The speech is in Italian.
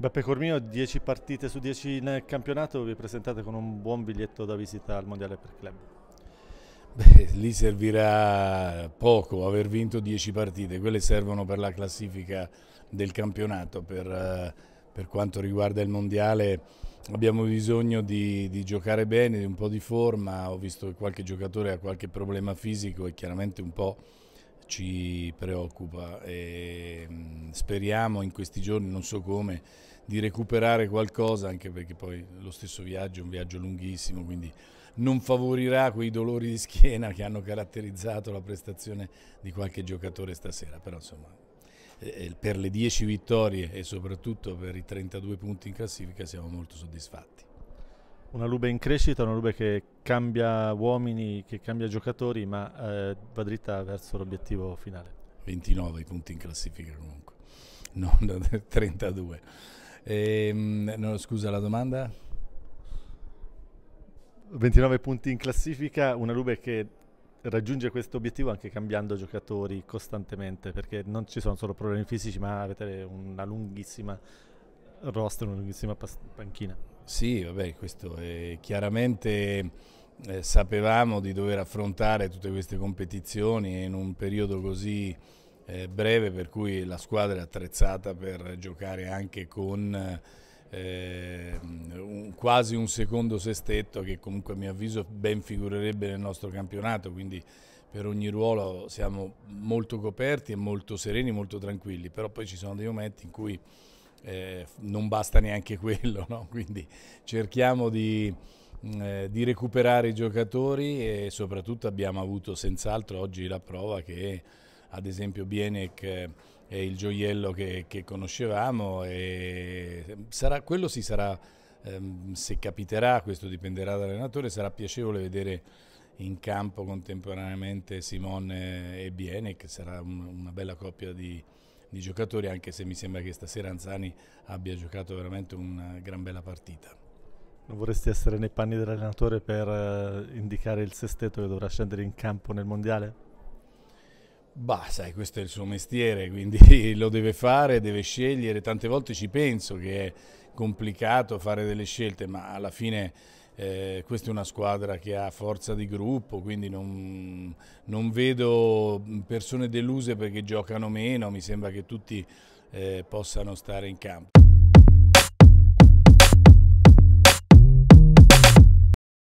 Beppe Cormio, 10 partite su 10 nel campionato, vi presentate con un buon biglietto da visita al Mondiale per Club. Beh, lì servirà poco aver vinto 10 partite, quelle servono per la classifica del campionato, per, eh, per quanto riguarda il Mondiale abbiamo bisogno di, di, giocare bene, di un po' di forma, ho visto che qualche giocatore ha qualche problema fisico e chiaramente un po' ci preoccupa e mm, speriamo in questi giorni, non so come, di recuperare qualcosa, anche perché poi lo stesso viaggio è un viaggio lunghissimo, quindi non favorirà quei dolori di schiena che hanno caratterizzato la prestazione di qualche giocatore stasera, però insomma per le 10 vittorie e soprattutto per i 32 punti in classifica siamo molto soddisfatti una Lube in crescita, una Lube che cambia uomini, che cambia giocatori, ma eh, va dritta verso l'obiettivo finale. 29 punti in classifica comunque, non 32. E, ehm, no, scusa la domanda? 29 punti in classifica, una Lube che raggiunge questo obiettivo anche cambiando giocatori costantemente, perché non ci sono solo problemi fisici, ma avete una lunghissima roster, una lunghissima panchina. Sì, vabbè, questo è chiaramente eh, sapevamo di dover affrontare tutte queste competizioni in un periodo così eh, breve per cui la squadra è attrezzata per giocare anche con eh, un, quasi un secondo sestetto che comunque a mio avviso ben figurerebbe nel nostro campionato, quindi per ogni ruolo siamo molto coperti e molto sereni, molto tranquilli, però poi ci sono dei momenti in cui eh, non basta neanche quello, no? quindi cerchiamo di, mm, eh, di, recuperare i giocatori e soprattutto abbiamo avuto senz'altro oggi la prova che ad esempio Bienek eh, è il gioiello che, che conoscevamo e sarà, quello si sarà, ehm, se capiterà, questo dipenderà dall'allenatore, sarà piacevole vedere in campo contemporaneamente Simone e Bienek, sarà un, una bella coppia di di giocatori, anche se mi sembra che stasera Anzani abbia giocato veramente una gran bella partita. Non vorresti essere nei panni dell'allenatore per eh, indicare il sestetto che dovrà scendere in campo nel mondiale? Bah, sai, questo è il suo mestiere, quindi lo deve fare, deve scegliere. Tante volte ci penso che è complicato fare delle scelte, ma alla fine eh, questa è una squadra che ha forza di gruppo, quindi non, non vedo persone deluse perché giocano meno, mi sembra che tutti eh, possano stare in campo.